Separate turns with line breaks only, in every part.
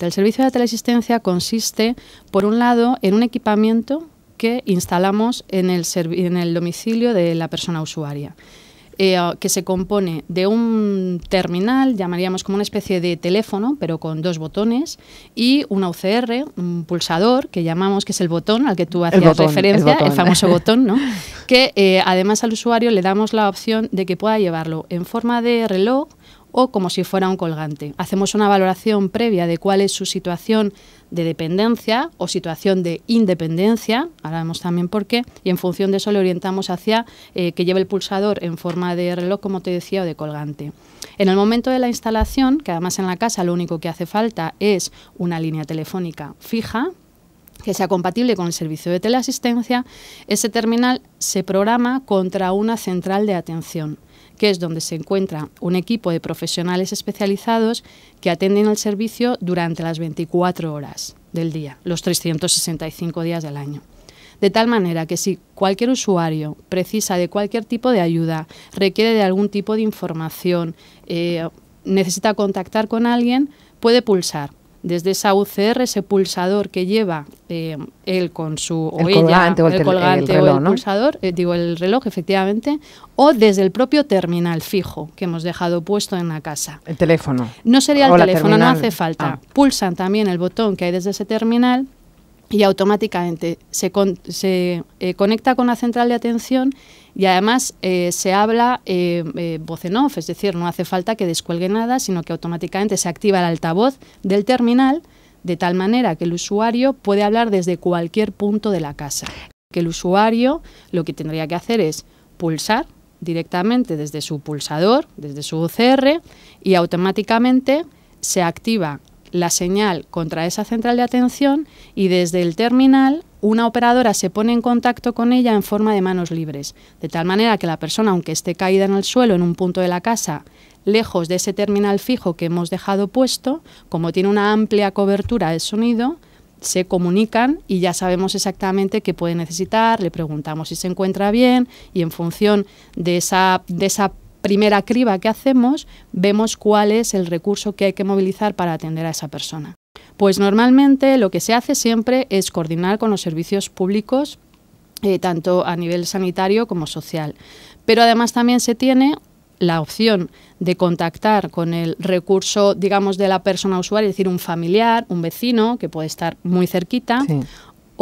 El servicio de teleasistencia consiste, por un lado, en un equipamiento que instalamos en el, en el domicilio de la persona usuaria. Eh, que se compone de un terminal, llamaríamos como una especie de teléfono, pero con dos botones, y una UCR, un pulsador, que llamamos que es el botón al que tú hacías referencia, el, famoso botón, ¿no? que eh, además al usuario le damos la opción de que pueda llevarlo en forma de reloj o como si fuera un colgante. Hacemos una valoración previa de cuál es su situación de dependencia o situación de independencia, ahora vemos también por qué, y en función de eso le orientamos hacia eh, que lleve el pulsador en forma de reloj, como te decía, o de colgante. En el momento de la instalación, que además en la casa lo único que hace falta es una línea telefónica fija, que sea compatible con el servicio de teleasistencia, ese terminal se programa contra una central de atención que es donde se encuentra un equipo de profesionales especializados que atenden al servicio durante las 24 horas del día, los 365 días del año. De tal manera que si cualquier usuario precisa de cualquier tipo de ayuda, requiere de algún tipo de información, eh, necesita contactar con alguien, puede pulsar desde esa UCR, ese pulsador que lleva eh, él con su o el, colgante o el pulsador, eh, digo el reloj efectivamente, o desde el propio terminal fijo que hemos dejado puesto en la casa. El teléfono. No sería el teléfono, no hace falta. Ah. Pulsan también el botón que hay desde ese terminal y automáticamente se, eh, conecta con la central de atención y además eh, se habla eh, eh, voz en off, es decir, no hace falta que descuelgue nada, sino que automáticamente se activa el altavoz del terminal de tal manera que el usuario puede hablar desde cualquier punto de la casa. Que el usuario lo que tendría que hacer es pulsar directamente desde su pulsador, desde su UCR y automáticamente se activa la señal contra esa central de atención y desde el terminal una operadora se pone en contacto con ella en forma de manos libres, de tal manera que la persona, aunque esté caída en el suelo en un punto de la casa, lejos de ese terminal fijo que hemos dejado puesto, como tiene una amplia cobertura de sonido, se comunican y ya sabemos exactamente qué puede necesitar, le preguntamos si se encuentra bien y en función de esa, de esa primera criba que hacemos, vemos cuál es el recurso que hay que movilizar para atender a esa persona. Pues normalmente lo que se hace siempre es coordinar con los servicios públicos, eh, tanto a nivel sanitario como social. Pero además también se tiene la opción de contactar con el recurso, digamos, de la persona usuaria, es decir, un familiar, un vecino, que puede estar muy cerquita,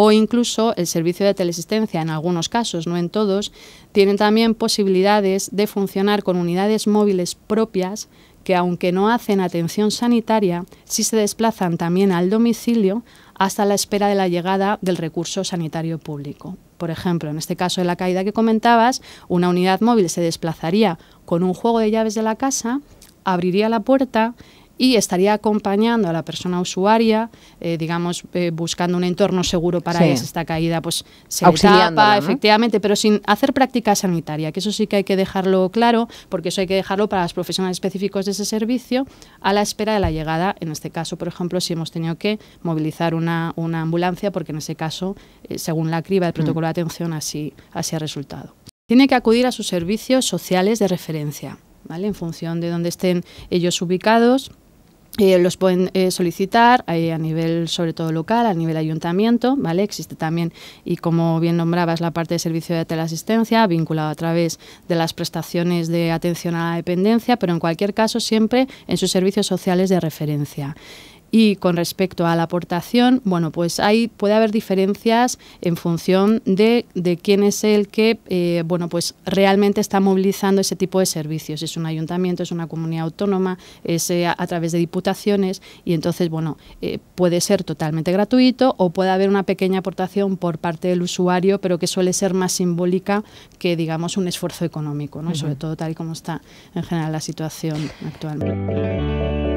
o incluso el servicio de telesistencia, en algunos casos, no en todos, tienen también posibilidades de funcionar con unidades móviles propias que aunque no hacen atención sanitaria, sí se desplazan también al domicilio hasta la espera de la llegada del recurso sanitario público. Por ejemplo, en este caso de la caída que comentabas, una unidad móvil se desplazaría con un juego de llaves de la casa, abriría la puerta y estaría acompañando a la persona usuaria, eh, digamos, eh, buscando un entorno seguro para esta caída pues se tapa, efectivamente, pero sin hacer práctica sanitaria, que eso sí que hay que dejarlo claro, porque eso hay que dejarlo para los profesionales específicos de ese servicio a la espera de la llegada, en este caso, por ejemplo, si hemos tenido que movilizar una, ambulancia, porque en ese caso, eh, según la criba, del mm. protocolo de atención así, ha resultado. Tiene que acudir a sus servicios sociales de referencia, ¿vale? En función de dónde estén ellos ubicados, eh, los pueden eh, solicitar eh, a nivel, sobre todo local, a nivel ayuntamiento, ¿vale? Existe también, y como bien nombrabas, la parte de servicio de teleasistencia, vinculado a través de las prestaciones de atención a la dependencia, pero en cualquier caso siempre en sus servicios sociales de referencia. Y con respecto a la aportación, bueno, pues ahí puede haber diferencias en función de, de quién es el que, eh, bueno, pues realmente está movilizando ese tipo de servicios. Es un ayuntamiento, es una comunidad autónoma, es eh, a, través de diputaciones y entonces, bueno, eh, puede ser totalmente gratuito o puede haber una pequeña aportación por parte del usuario, pero que suele ser más simbólica que, digamos, un esfuerzo económico, ¿no? Sobre todo tal y como está en general la situación actualmente.